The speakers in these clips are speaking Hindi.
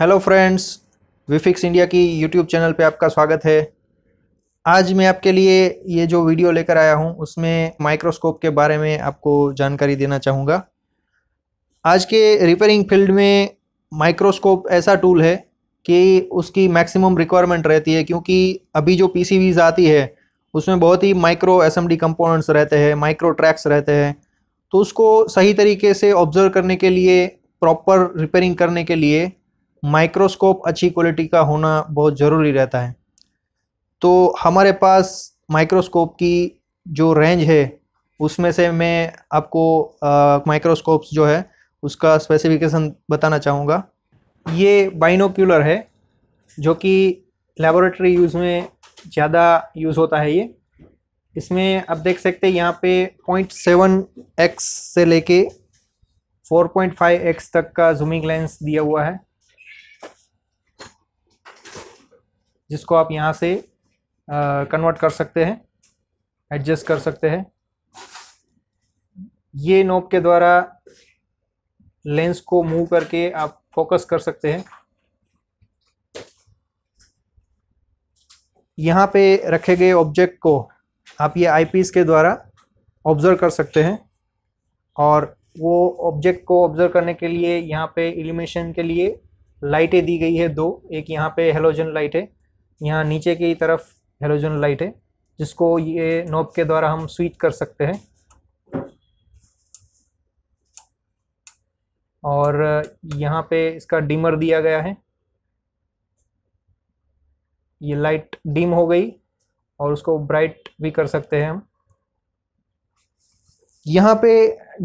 हेलो फ्रेंड्स विफिक्स इंडिया की यूट्यूब चैनल पे आपका स्वागत है आज मैं आपके लिए ये जो वीडियो लेकर आया हूँ उसमें माइक्रोस्कोप के बारे में आपको जानकारी देना चाहूँगा आज के रिपेयरिंग फील्ड में माइक्रोस्कोप ऐसा टूल है कि उसकी मैक्सिमम रिक्वायरमेंट रहती है क्योंकि अभी जो पी आती है उसमें बहुत ही माइक्रो एस एम रहते हैं माइक्रो ट्रैक्स रहते हैं तो उसको सही तरीके से ऑब्जर्व करने के लिए प्रॉपर रिपेयरिंग करने के लिए माइक्रोस्कोप अच्छी क्वालिटी का होना बहुत ज़रूरी रहता है तो हमारे पास माइक्रोस्कोप की जो रेंज है उसमें से मैं आपको माइक्रोस्कोप्स जो है उसका स्पेसिफिकेशन बताना चाहूँगा ये बाइनोक्यूलर है जो कि लेबोरेटरी यूज़ में ज़्यादा यूज़ होता है ये इसमें आप देख सकते हैं यहाँ पे पॉइंट सेवन एक्स से लेके फोर पॉइंट फाइव एक्स तक का जूमिंग लेंस दिया हुआ है जिसको आप यहाँ से कन्वर्ट कर सकते हैं एडजस्ट कर सकते हैं ये नोब के द्वारा लेंस को मूव करके आप फोकस कर सकते हैं यहाँ पे रखे गए ऑब्जेक्ट को आप ये आईपीस के द्वारा ऑब्ज़र्व कर सकते हैं और वो ऑब्जेक्ट को ऑब्ज़र्व करने के लिए यहाँ पे इलिमिनेशन के लिए लाइटें दी गई है दो एक यहाँ पे हेलोजन लाइट है यहाँ नीचे की तरफ हेलोजन लाइट है जिसको ये नोब के द्वारा हम स्विच कर सकते हैं और यहाँ पे इसका डिमर दिया गया है ये लाइट डिम हो गई और उसको ब्राइट भी कर सकते हैं हम यहाँ पे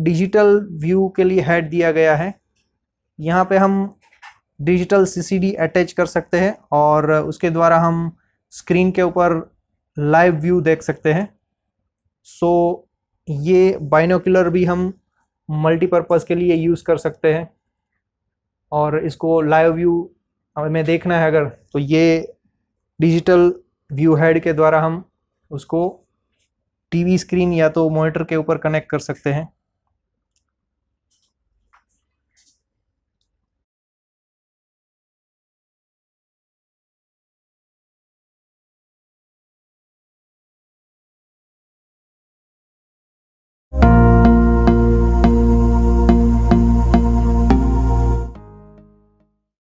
डिजिटल व्यू के लिए हेड दिया गया है यहाँ पे हम डिजिटल सीसीडी अटैच कर सकते हैं और उसके द्वारा हम स्क्रीन के ऊपर लाइव व्यू देख सकते हैं सो so, ये बाइनोकुलर भी हम मल्टीपर्पज़ के लिए यूज़ कर सकते हैं और इसको लाइव व्यू हमें देखना है अगर तो ये डिजिटल व्यू हेड के द्वारा हम उसको टीवी स्क्रीन या तो मॉनिटर के ऊपर कनेक्ट कर सकते हैं